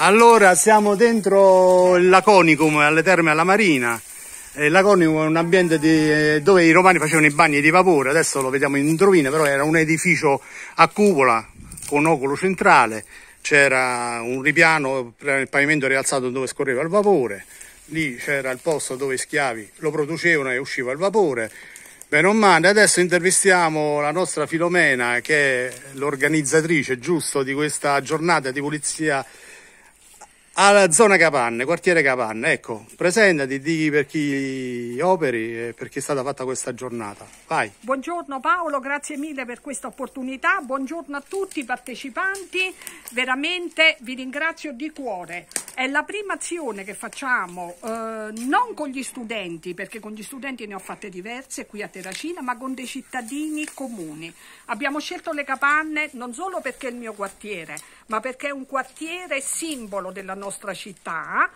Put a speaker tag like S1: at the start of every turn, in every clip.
S1: Allora siamo dentro il Laconicum alle terme alla Marina. Il Laconicum è un ambiente di, eh, dove i romani facevano i bagni di vapore, adesso lo vediamo in rovina, però era un edificio a cupola con oculo centrale, c'era un ripiano, il pavimento rialzato dove scorreva il vapore, lì c'era il posto dove i schiavi lo producevano e usciva il vapore. Bene o male, adesso intervistiamo la nostra Filomena che è l'organizzatrice giusto di questa giornata di pulizia alla zona Capanne, quartiere Capanne. Ecco, presentati, dighi per chi operi e per chi è stata fatta questa giornata. Vai.
S2: Buongiorno Paolo, grazie mille per questa opportunità. Buongiorno a tutti i partecipanti, veramente vi ringrazio di cuore è la prima azione che facciamo eh, non con gli studenti, perché con gli studenti ne ho fatte diverse qui a Terracina, ma con dei cittadini comuni. Abbiamo scelto le capanne non solo perché è il mio quartiere, ma perché è un quartiere simbolo della nostra città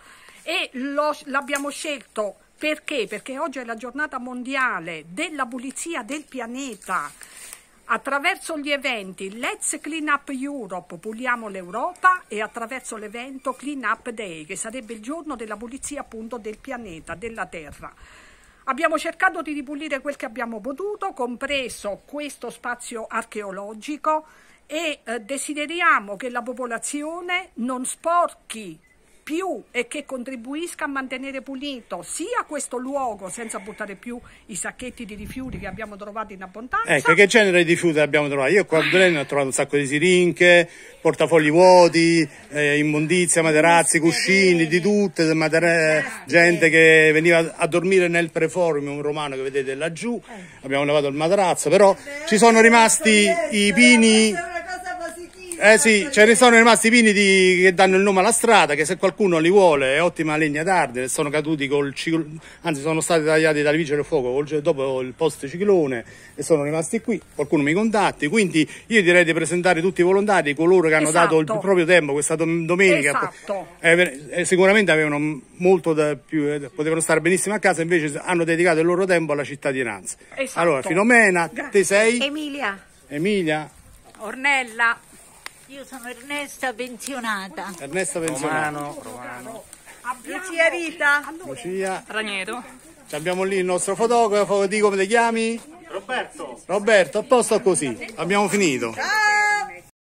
S2: e l'abbiamo scelto perché? Perché oggi è la giornata mondiale della pulizia del pianeta attraverso gli eventi Let's Clean Up Europe, puliamo l'Europa e attraverso l'evento Clean Up Day, che sarebbe il giorno della pulizia appunto del pianeta, della Terra. Abbiamo cercato di ripulire quel che abbiamo potuto, compreso questo spazio archeologico e eh, desideriamo che la popolazione non sporchi più e che contribuisca a mantenere pulito sia questo luogo senza buttare più i sacchetti di rifiuti che abbiamo trovato in abbondanza. Ecco, che
S1: genere di rifiuti abbiamo trovato? Io qua a Belen ho trovato un sacco di sirinche, portafogli vuoti, eh, immondizia, materassi, cuscini, di tutte, mater... gente che veniva a dormire nel preformium romano che vedete laggiù, eh. abbiamo levato il materazzo, però ci sono rimasti i pini eh sì, ce ne sono rimasti pini di, che danno il nome alla strada, che se qualcuno li vuole è ottima legna d'arde, sono caduti col ciclone, anzi sono stati tagliati dal vigile del fuoco dopo il post ciclone e sono rimasti qui, qualcuno mi contatti, quindi io direi di presentare tutti i volontari, coloro che hanno esatto. dato il esatto. proprio tempo questa domenica, esatto. Eh, eh, sicuramente avevano molto da più, eh, potevano stare benissimo a casa, invece hanno dedicato il loro tempo alla cittadinanza. Esatto. Allora, Filomena, te sei?
S2: Emilia. Emilia? Ornella. Io sono Ernesta Pensionata.
S1: Ernesta Pensionata. Romano,
S2: Romano. Abbiamo... Lucia Rita. Lucia. Ragneto.
S1: Ci abbiamo lì il nostro fotografo, di come ti chiami?
S2: Roberto.
S1: Roberto, a posto così. Abbiamo finito. Ciao.